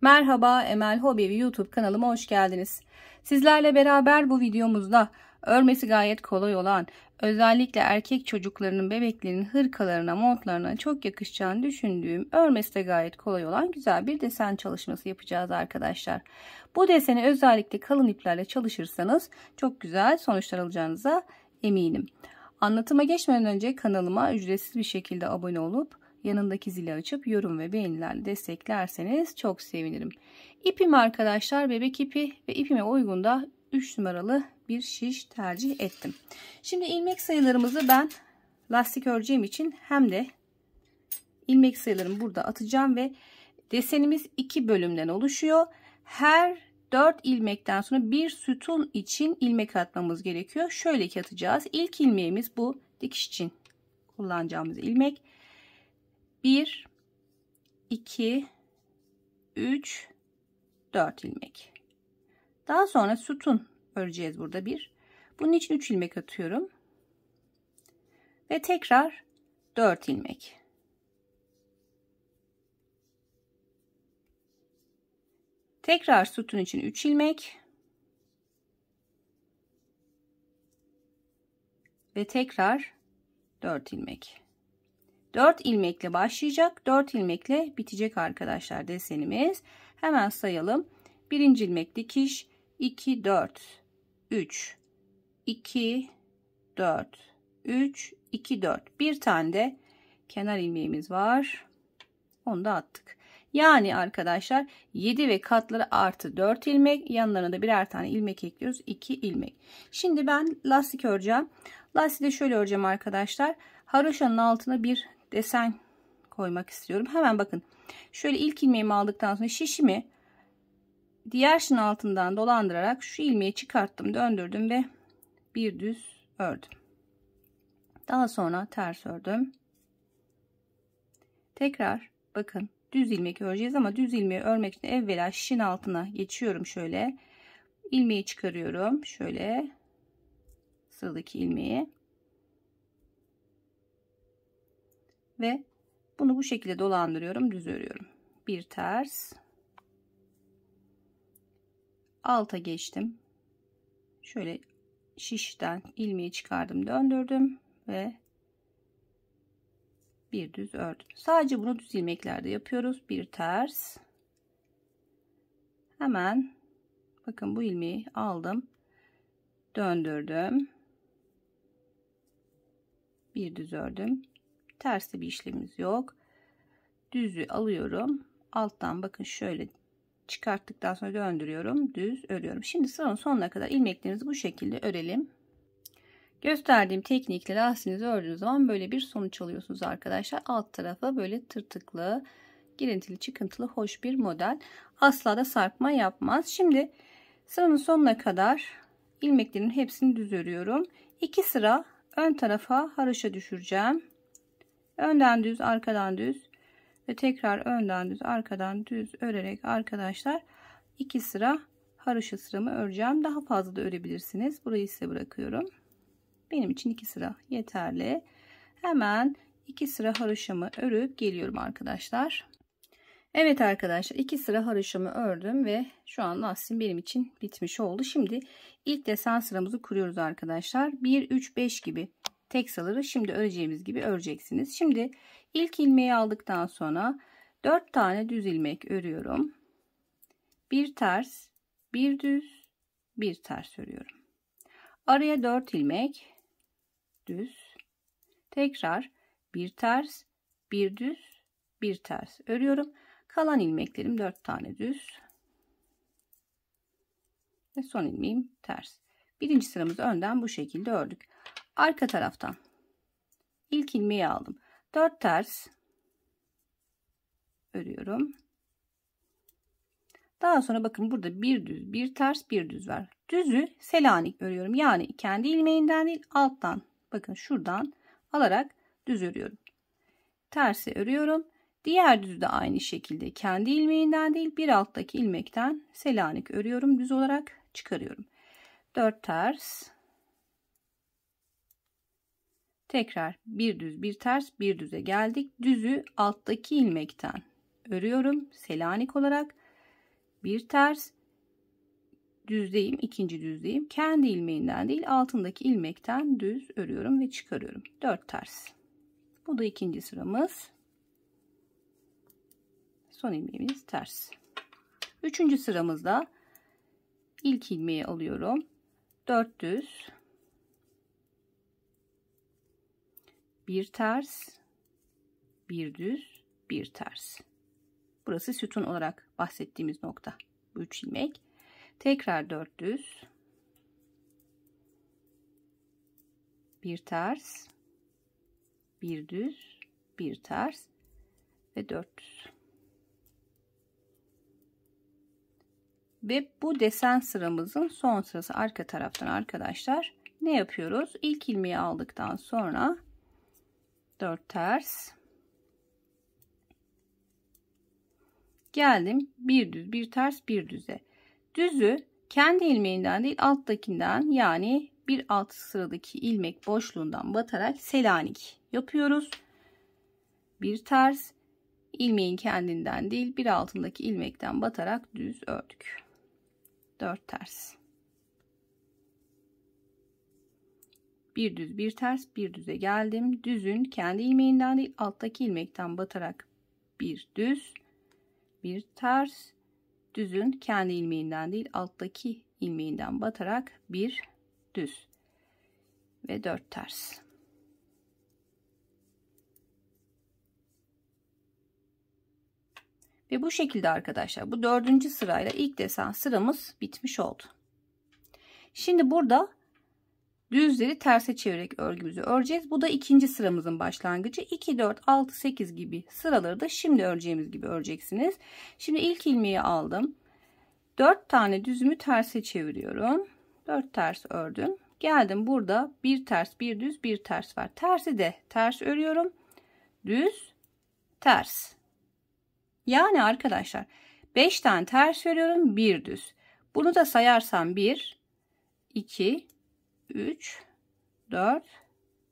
Merhaba Emel Hobi YouTube kanalıma hoş geldiniz. Sizlerle beraber bu videomuzda örmesi gayet kolay olan özellikle erkek çocuklarının bebeklerin hırkalarına montlarına çok yakışacağını düşündüğüm örmesi de gayet kolay olan güzel bir desen çalışması yapacağız arkadaşlar. Bu deseni özellikle kalın iplerle çalışırsanız çok güzel sonuçlar alacağınıza eminim. Anlatıma geçmeden önce kanalıma ücretsiz bir şekilde abone olup yanındaki zili açıp yorum ve beğenilerle desteklerseniz çok sevinirim. İpim arkadaşlar bebek ipi ve ipime uygun da 3 numaralı bir şiş tercih ettim. Şimdi ilmek sayılarımızı ben lastik öreceğim için hem de ilmek sayılarımı burada atacağım ve desenimiz iki bölümden oluşuyor. Her 4 ilmekten sonra bir sütun için ilmek atmamız gerekiyor. Şöyle ki atacağız. İlk ilmeğimiz bu dikiş için kullanacağımız ilmek. 1 2 3 4 ilmek daha sonra sütun öreceğiz burada bir bunun için 3 ilmek atıyorum ve tekrar 4 ilmek tekrar sütun için 3 ilmek ve tekrar 4 ilmek 4 ilmekle başlayacak 4 ilmekle bitecek arkadaşlar desenimiz hemen sayalım birinci ilmek dikiş 2 4 3 2 4 3 2 4 bir tane de kenar ilmeğimiz var onu da attık yani arkadaşlar 7 ve katları artı 4 ilmek yanlarına da birer tane ilmek ekliyoruz 2 ilmek şimdi ben lastik öreceğim lastiği de şöyle öreceğim arkadaşlar haroşanın altına bir desen koymak istiyorum. Hemen bakın. Şöyle ilk ilmeğimi aldıktan sonra şişimi diğer şın altından dolandırarak şu ilmeği çıkarttım, döndürdüm ve bir düz ördüm. Daha sonra ters ördüm. Tekrar bakın düz ilmek öreceğiz ama düz ilmeği örmek için evvela şişin altına geçiyorum şöyle. ilmeği çıkarıyorum. Şöyle sıradaki ilmeği ve bunu bu şekilde dolandırıyorum düz örüyorum bir ters alta geçtim şöyle şişten ilmeği çıkardım döndürdüm ve bir düz ördüm sadece bunu düz ilmeklerde yapıyoruz bir ters hemen bakın bu ilmeği aldım döndürdüm bir düz ördüm Tersi bir işlemimiz yok. Düzü alıyorum. Alttan bakın şöyle çıkarttıktan sonra döndürüyorum. Düz örüyorum. Şimdi sıranın sonuna kadar ilmeklerimizi bu şekilde örelim. Gösterdiğim teknikle lastiğinizi ördüğünüz zaman böyle bir sonuç alıyorsunuz arkadaşlar. Alt tarafa böyle tırtıklı, girintili, çıkıntılı hoş bir model. Asla da sarkma yapmaz. Şimdi sıranın sonuna kadar ilmeklerin hepsini düz örüyorum. İki sıra ön tarafa haroşa düşüreceğim önden düz arkadan düz ve tekrar önden düz arkadan düz örerek arkadaşlar iki sıra haroşa sıramı öreceğim daha fazla da örebilirsiniz burayı size bırakıyorum benim için iki sıra yeterli hemen iki sıra haroşamı örüp geliyorum arkadaşlar Evet arkadaşlar iki sıra haroşamı ördüm ve şu an lastiğim benim için bitmiş oldu. Şimdi ilk desen sıramızı kuruyoruz arkadaşlar. 1 3 5 gibi tek sıraları şimdi öreceğimiz gibi öreceksiniz. Şimdi ilk ilmeği aldıktan sonra 4 tane düz ilmek örüyorum. Bir ters, bir düz, bir ters örüyorum. Araya 4 ilmek düz. Tekrar bir ters, bir düz, bir ters örüyorum. Kalan ilmeklerim 4 tane düz. Ve son ilmeğim ters. Birinci sıramızı önden bu şekilde ördük arka taraftan ilk ilmeği aldım 4 ters örüyorum daha sonra bakın burada bir düz bir ters bir düz var düzü selanik örüyorum yani kendi ilmeğinden değil alttan bakın şuradan alarak düz örüyorum tersi örüyorum diğer düzü de aynı şekilde kendi ilmeğinden değil bir alttaki ilmekten selanik örüyorum düz olarak çıkarıyorum 4 ters Tekrar bir düz bir ters bir düze geldik. Düzü alttaki ilmekten örüyorum. Selanik olarak bir ters düzdeyim. ikinci düzdeyim. Kendi ilmeğinden değil altındaki ilmekten düz örüyorum ve çıkarıyorum. Dört ters. Bu da ikinci sıramız. Son ilmeğimiz ters. Üçüncü sıramızda ilk ilmeği alıyorum. Dört düz bir ters bir düz bir ters burası sütun olarak bahsettiğimiz nokta bu 3 ilmek tekrar dört düz bir ters bir düz bir ters ve dört. düz ve bu desen sıramızın son sırası arka taraftan arkadaşlar ne yapıyoruz İlk ilmeği aldıktan sonra 4 ters geldim bir düz bir ters bir düze düzü kendi ilmeğinden değil alttakinden yani bir alt sıradaki ilmek boşluğundan batarak selanik yapıyoruz bir ters ilmeğin kendinden değil bir altındaki ilmekten batarak düz ördük 4 ters bir düz bir ters bir düze geldim düzün kendi ilmeğinden değil alttaki ilmekten batarak bir düz bir ters düzün kendi ilmeğinden değil alttaki ilmeğinden batarak bir düz ve dört ters ve bu şekilde arkadaşlar bu dördüncü sırayla ilk desen sıramız bitmiş oldu şimdi burada düzleri terse çevirerek örgümüzü öreceğiz. Bu da ikinci sıramızın başlangıcı. 2, 4, 6, 8 gibi sıraları da şimdi öreceğimiz gibi öreceksiniz. Şimdi ilk ilmeği aldım. 4 tane düzümü terse çeviriyorum. 4 ters ördüm. Geldim burada bir ters, bir düz, bir ters var. Tersi de ters örüyorum. Düz, ters. Yani arkadaşlar 5 tane ters örüyorum, bir düz. Bunu da sayarsam 1, 2, 3 4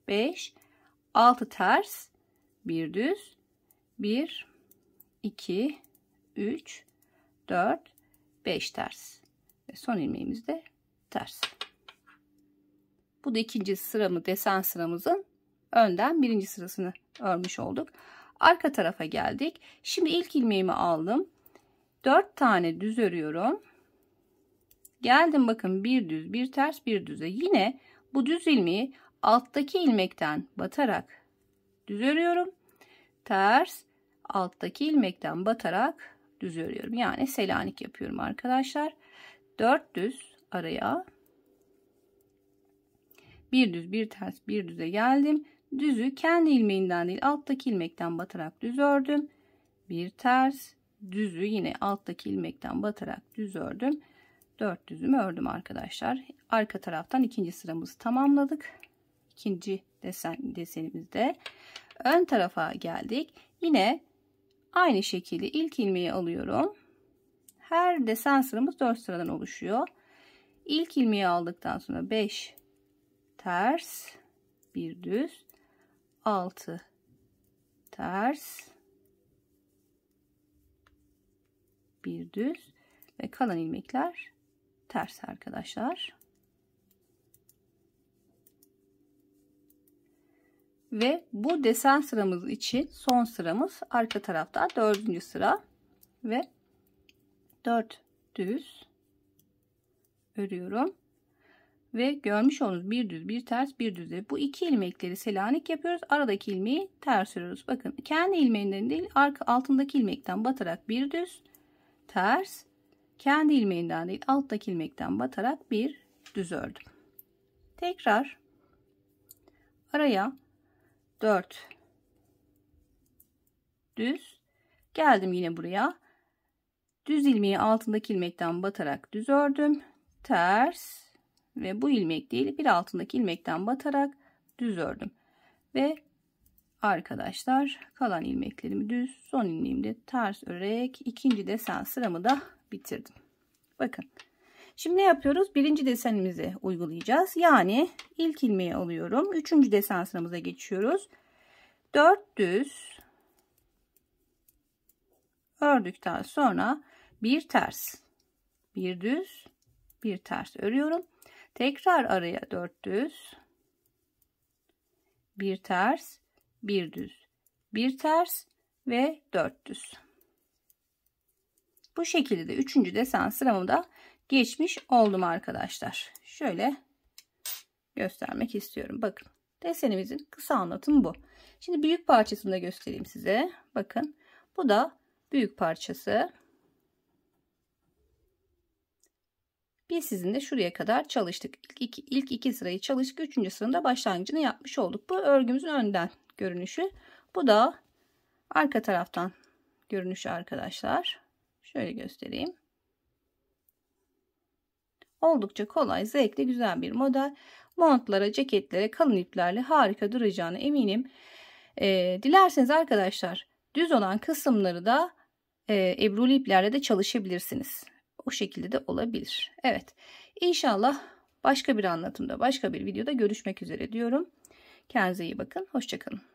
5 6 ters bir düz 1 2 3 4 5 ters ve son ilmeğimiz de ters bu da ikinci sıramı desen sıramızın önden birinci sırasını örmüş olduk arka tarafa geldik şimdi ilk ilmeğimi aldım 4 tane düz örüyorum Geldim bakın bir düz bir ters bir düze. Yine bu düz ilmeği alttaki ilmekten batarak düz örüyorum. Ters alttaki ilmekten batarak düz örüyorum. Yani selanik yapıyorum arkadaşlar. 4 düz araya bir düz bir ters bir düze geldim. Düzü kendi ilmeğinden değil alttaki ilmekten batarak düz ördüm. Bir ters düzü yine alttaki ilmekten batarak düz ördüm. 4 düzümü ördüm arkadaşlar. Arka taraftan ikinci sıramızı tamamladık. İkinci desen desenimizde ön tarafa geldik. Yine aynı şekilde ilk ilmeği alıyorum. Her desen sıramız 4 sıradan oluşuyor. İlk ilmeği aldıktan sonra 5 ters, bir düz, 6 ters, bir düz ve kalan ilmekler ters arkadaşlar. Ve bu desen sıramız için son sıramız arka tarafta dördüncü sıra ve dört düz örüyorum ve görmüş olduğunuz bir düz bir ters bir düzde bu iki ilmekleri selanik yapıyoruz aradaki ilmeği ters örüyoruz bakın kendi ilmeğinden değil arka altındaki ilmekten batarak bir düz ters kendi ilmeğinden değil alttaki ilmekten batarak bir düz ördüm. Tekrar araya 4 düz geldim yine buraya. Düz ilmeği altındaki ilmekten batarak düz ördüm. Ters ve bu ilmek değil bir altındaki ilmekten batarak düz ördüm. Ve arkadaşlar kalan ilmeklerimi düz son ilmeğimde ters örerek ikinci desen sıramı da bitirdim. Bakın. Şimdi ne yapıyoruz? Birinci desenimizi uygulayacağız. Yani ilk ilmeği alıyorum. Üçüncü desen sıramıza geçiyoruz. Dört düz ördükten sonra bir ters, bir düz, bir ters örüyorum. Tekrar araya dört düz, bir ters, bir düz, bir ters ve dört düz. Bu şekilde de üçüncü desen sıramı da geçmiş oldum arkadaşlar. Şöyle göstermek istiyorum. Bakın desenimizin kısa anlatımı bu. Şimdi büyük parçasını da göstereyim size. Bakın bu da büyük parçası. Biz sizin de şuraya kadar çalıştık. İlk iki, ilk iki sırayı çalıştık. Üçüncü sırada başlangıcını yapmış olduk. Bu örgümüzün önden görünüşü. Bu da arka taraftan görünüşü arkadaşlar. Şöyle göstereyim. Oldukça kolay, zevkli, güzel bir model. Montlara, ceketlere, kalın iplerle harika duracağına eminim. E, dilerseniz arkadaşlar düz olan kısımları da e, ebrulu iplerle de çalışabilirsiniz. O şekilde de olabilir. Evet. İnşallah başka bir anlatımda, başka bir videoda görüşmek üzere diyorum. Kendinize iyi bakın. Hoşçakalın.